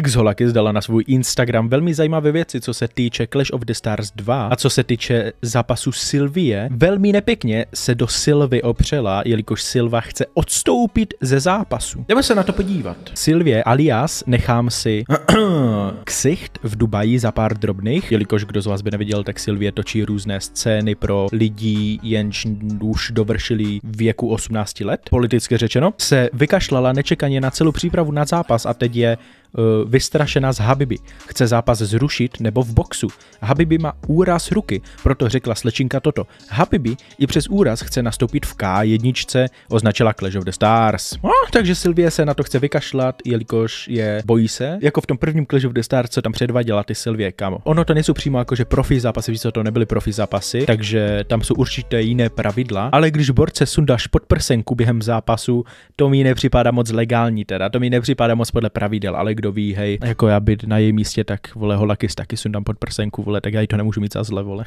Xholaky zdala na svůj Instagram velmi zajímavé věci, co se týče Clash of the Stars 2 a co se týče zápasu Sylvie. Velmi nepěkně se do Sylvy opřela, jelikož Silva chce odstoupit ze zápasu. Jdeme se na to podívat. Sylvie alias nechám si ksicht v Dubaji za pár drobných, jelikož kdo z vás by neviděl, tak Sylvie točí různé scény pro lidí, jenž už dovršili věku 18 let, politicky řečeno, se vykašlala nečekaně na celou přípravu na zápas a teď je Eh, vystrašena z Habiby. Chce zápas zrušit nebo v boxu. Habibi má úraz ruky, proto řekla slečinka toto. Habibi i přes úraz chce nastoupit v K1, označila Clash of the Stars. No, takže Sylvie se na to chce vykašlat, jelikož je bojí se, jako v tom prvním Clash of the Stars, co tam předváděla ty Sylvie, kamo. Ono to nejsou přímo jako že profi zápasy, víš co, to nebyly profi zápasy, takže tam jsou určité jiné pravidla, ale když borce sundáš pod prsenku během zápasu, to mi nepřipadá moc legální teda, to mi nepřipadá moc podle pravidel, ale kdo ví, hej, jako já byt na jejím místě, tak vole, holakis taky sundám pod prsenku, vole, tak já jí to nemůžu mít za zle, vole.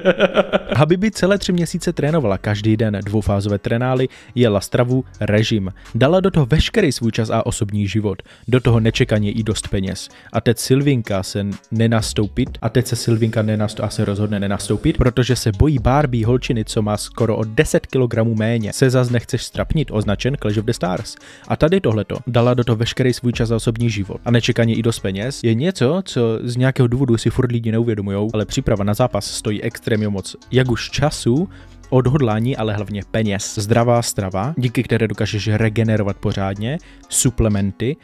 by celé tři měsíce trénovala každý den dvoufázové trenály, jela stravu, režim. Dala do toho veškerý svůj čas a osobní život. Do toho nečekaně i dost peněz. A teď Silvinka se nenastoupit, a teď se Silvinka nenasto- a se rozhodne nenastoupit, protože se bojí Barbie holčiny, co má skoro o 10 kg méně. Se zas nechceš strapnit, označen Clash of the Stars. A tady tohleto. Dala do toho veškerý svůj čas a osobní osobní život a nečekaně i dost peněz je něco, co z nějakého důvodu si furt lidi neuvědomují, ale příprava na zápas stojí extrémně moc, jak už času, odhodlání, ale hlavně peněz. Zdravá strava, díky které dokážeš regenerovat pořádně, suplementy,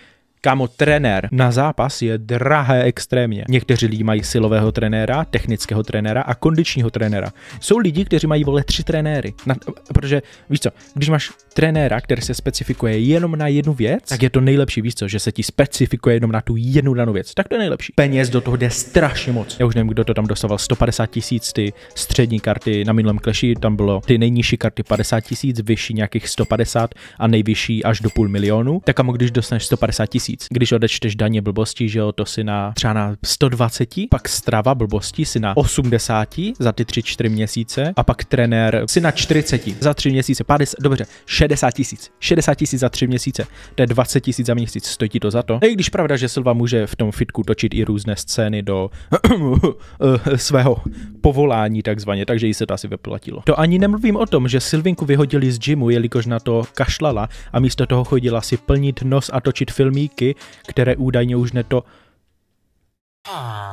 Kámo, trenér na zápas je drahé extrémně. Někteří lidi mají silového trenéra, technického trenéra a kondičního trenéra. Jsou lidi, kteří mají vole tři trenéry. Na, protože víš co, když máš trenéra, který se specifikuje jenom na jednu věc, tak je to nejlepší, víš co, že se ti specifikuje jenom na tu jednu danou věc. Tak to je nejlepší. Peněz do toho jde strašně moc. Já už nevím, kdo to tam dostával. 150 tisíc ty střední karty na minulém kleši, tam bylo ty nejnižší karty 50 tisíc, vyšší nějakých 150 a nejvyšší až do půl milionu. Tak a když dostaneš 150 tisíc, tisíc. Když odečteš daně blbosti, že jo, to si na třeba na 120, pak strava blbosti si na 80 za ty 3-4 měsíce a pak trenér si na 40 za 3 měsíce, 50, dobře, 60 tisíc, 60 tisíc za 3 měsíce, to je 20 tisíc za měsíc, stojí ti to za to. I když pravda, že Silva může v tom fitku točit i různé scény do eh, svého povolání takzvaně, takže jí se to asi vyplatilo. To ani nemluvím o tom, že Silvinku vyhodili z gymu, jelikož na to kašlala a místo toho chodila si plnit nos a točit filmíky hračky, které údajně už neto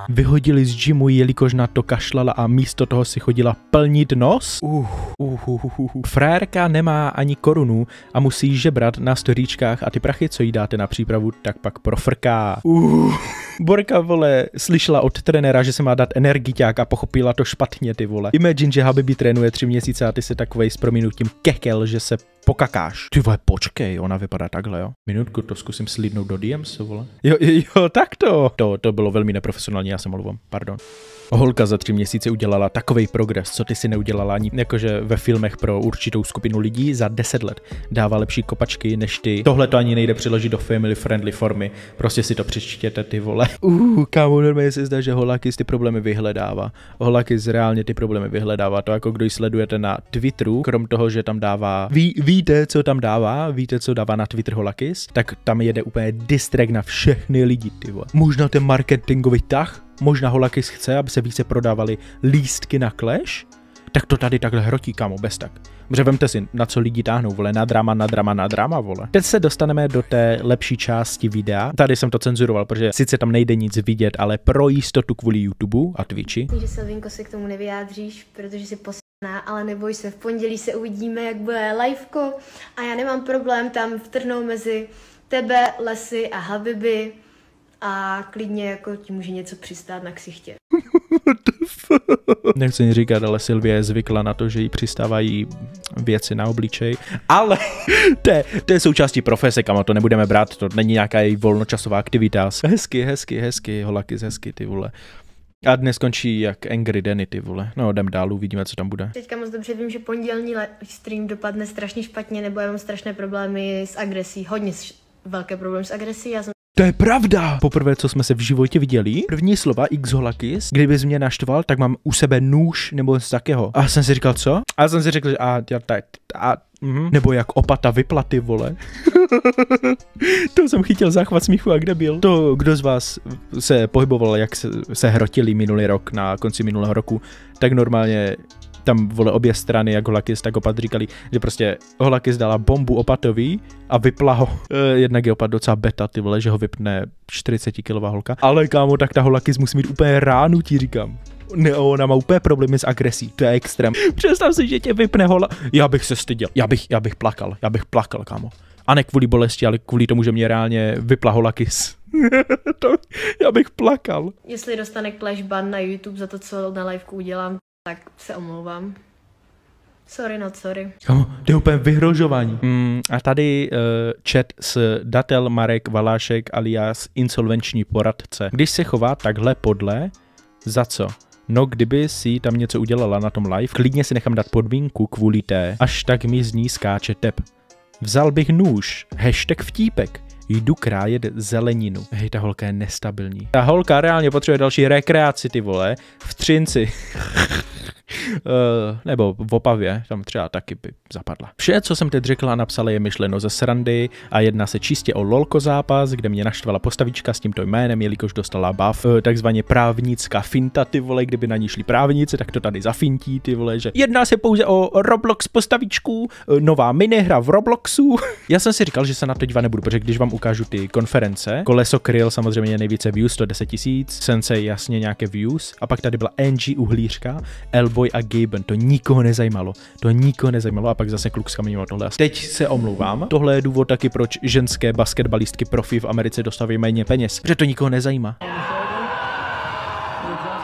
vyhodili z gymu, jelikož na to kašlala a místo toho si chodila plnit nos. Uh, uh, uh, uh, uh. Frérka nemá ani korunu a musí žebrat na storíčkách a ty prachy, co jí dáte na přípravu, tak pak profrká. Uh. Borka, vole, slyšela od trenéra, že se má dát energiťák a pochopila to špatně, ty vole. Imagine, že Habibi trénuje tři měsíce a ty se takovej s prominutím kekel, že se pokakáš. Ty vole, počkej, ona vypadá takhle, jo. Minutku, to zkusím slídnout do DMs, vole. Jo, jo, tak to. To, to bylo velmi neprofesionální, já se mluvám, pardon. Holka za tři měsíce udělala takový progres, co ty si neudělala ani jakože ve filmech pro určitou skupinu lidí za deset let. Dává lepší kopačky než ty. Tohle to ani nejde přiložit do family friendly formy. Prostě si to přečtěte ty vole. Uh, kámo, normálně se zdá, že Holakis ty problémy vyhledává. Holakis reálně ty problémy vyhledává. To jako když sledujete na Twitteru, krom toho, že tam dává, ví, víte, co tam dává, víte, co dává na Twitter Holakis, tak tam jede úplně distrakt na všechny lidi, ty vole. Možná ten marketingový tah, možná Holakis chce, aby se více prodávali lístky na Clash, tak to tady takhle hrotí, kámo, bez tak. Břevemte si, na co lidi táhnou, vole, na drama, na drama, na drama, vole. Teď se dostaneme do té lepší části videa. Tady jsem to cenzuroval, protože sice tam nejde nic vidět, ale pro jistotu kvůli YouTube a Twitchi. Že Silvinko se k tomu nevyjádříš, protože si pos ale neboj se, v pondělí se uvidíme, jak bude liveko a já nemám problém tam vtrhnout mezi tebe, lesy a habiby a klidně jako ti může něco přistát na ksichtě. Nechci nic říkat, ale Silvie je zvykla na to, že jí přistávají věci na obličej, ale to je součástí profese, kam to nebudeme brát, to není nějaká její volnočasová aktivita. Hezky, hezky, hezky, holaky, hezky, ty vole. A dnes skončí jak Angry Denny, ty vole. No, jdem dál, uvidíme, co tam bude. Teďka moc dobře vím, že pondělní stream dopadne strašně špatně, nebo já mám strašné problémy s agresí, hodně velké problémy s agresí, já jsem to je pravda. Poprvé, co jsme se v životě viděli, první slova Xholakis. Kdyby mě naštval, tak mám u sebe nůž nebo z takého. A jsem si říkal, co? A jsem si řekl, že a, já tak, a, mm. nebo jak opata vyplaty, vole. to jsem chytil záchvat smíchu a kde byl. To, kdo z vás se pohyboval, jak se, se hrotili minulý rok na konci minulého roku, tak normálně tam vole obě strany, jak Holakis, tak Opat říkali, že prostě Holakis dala bombu Opatový a vypla ho. E, jednak je Opat docela beta, ty vole, že ho vypne 40 kilová holka. Ale kámo, tak ta Holakis musí mít úplně ránu, ti říkám. Ne, ona má úplně problémy s agresí, to je extrém. Představ si, že tě vypne hola. Já bych se styděl, já bych, já bych plakal, já bych plakal, kámo. A ne kvůli bolesti, ale kvůli tomu, že mě reálně vypla holakis. to, já bych plakal. Jestli dostane Clash ban na YouTube za to, co na liveku udělám, tak se omlouvám. Sorry, not sorry. Kamo, to je úplně vyhrožování. Mm, a tady uh, chat s datel Marek Valášek alias insolvenční poradce. Když se chová takhle podle, za co? No, kdyby si tam něco udělala na tom live, klidně si nechám dát podmínku kvůli té, až tak mi z ní skáče tep. Vzal bych nůž, hashtag vtípek jdu krájet zeleninu. Hej, ta holka je nestabilní. Ta holka reálně potřebuje další rekreaci, ty vole, v Třinci. Eh, nebo v Opavě, tam třeba taky by zapadla. Vše, co jsem teď řekla a napsala, je myšleno ze srandy a jedná se čistě o lolko zápas, kde mě naštvala postavička s tímto jménem, jelikož dostala bav, eh, takzvaně právnická finta, ty vole, kdyby na ní šli právníci, tak to tady zafintí, ty vole, že jedná se pouze o Roblox postavičku, eh, nová minihra v Robloxu. Já jsem si říkal, že se na to dívat nebudu, protože když vám ukážu ty konference, Koleso Kryl samozřejmě nejvíce views, 110 tisíc, Sensei jasně nějaké views, a pak tady byla NG Uhlířka, Hellboy a Gaben, to nikoho nezajímalo. To nikoho nezajímalo a pak zase kluk skamínil tohle. Teď se omlouvám. Tohle je důvod taky, proč ženské basketbalistky profi v Americe dostávají méně peněz, protože to nikoho nezajímá.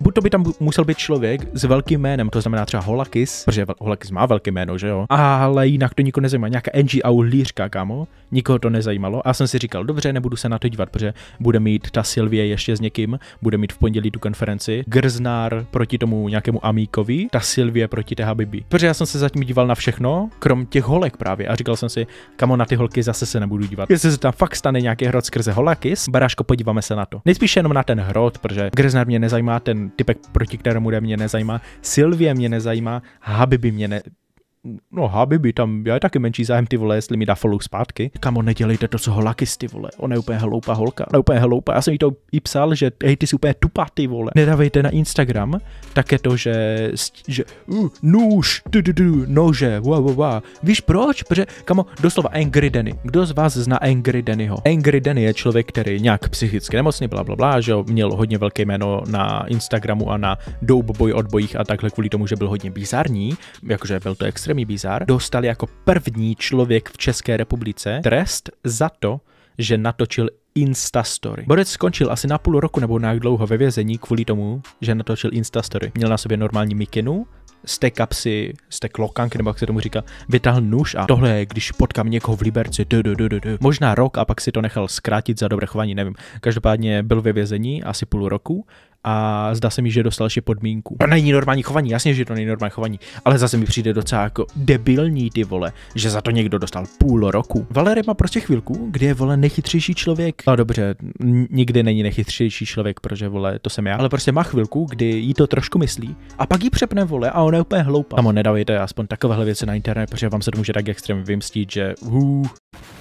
Buď to by tam musel být člověk s velkým jménem, to znamená třeba Holakis, protože Holakis má velké jméno, že jo? Ale jinak to nikoho nezajímá. Nějaká NG a uhlířka, kámo, nikoho to nezajímalo. A jsem si říkal, dobře, nebudu se na to dívat, protože bude mít ta Silvie ještě s někým, bude mít v pondělí tu konferenci. Grznár proti tomu nějakému Amíkovi, ta Silvie proti té Habibi. Protože já jsem se zatím díval na všechno, krom těch holek právě. A říkal jsem si, kamo, na ty holky zase se nebudu dívat. Jestli se tam fakt stane nějaký hrot skrze Holakis, baráško, podíváme se na to. Nejspíš jenom na ten hrot, protože Grznár mě nezajímá, ten typek, proti kterému jde, mě nezajímá. Sylvie mě nezajímá, Habibi mě ne, no Habibi, tam já je taky menší zájem, ty vole, jestli mi dá follow zpátky. Kamo, nedělejte to, co lakis ty vole. Ona je úplně hloupá holka, ona je úplně hloupá. Já jsem jí to i psal, že hej, ty jsi úplně tupá, ty vole. Nedávejte na Instagram, tak je to, že, že uh, nůž, tu, tu, tu, nože, wow, wow, wow. Víš proč? Protože, kamo, doslova Angry Danny. Kdo z vás zná Angry Dannyho? Angry Danny je člověk, který nějak psychicky nemocný, bla, bla, bla, že měl hodně velké jméno na Instagramu a na douboj odbojích a takhle kvůli tomu, že byl hodně bizarní, jakože byl to extrém soukromý bizar dostal jako první člověk v České republice trest za to, že natočil Instastory. Borec skončil asi na půl roku nebo na dlouho ve vězení kvůli tomu, že natočil Instastory. Měl na sobě normální mikinu, z té kapsy, z té klokanky, nebo jak se tomu říká, vytáhl nůž a tohle je, když potkám někoho v Liberci, du, du, du, du, du. možná rok a pak si to nechal zkrátit za dobré chování, nevím. Každopádně byl ve vězení asi půl roku a zdá se mi, že dostal ještě podmínku. To není normální chování, jasně, že to není normální chování, ale zase mi přijde docela jako debilní ty vole, že za to někdo dostal půl roku. Valery má prostě chvilku, kdy je vole nejchytřejší člověk. No dobře, nikdy není nejchytřejší člověk, protože vole, to jsem já, ale prostě má chvilku, kdy jí to trošku myslí a pak jí přepne vole a ona je úplně hloupá. Tam nedávejte aspoň takovéhle věci na internet, protože vám se to může tak extrémně vymstít, že Uh.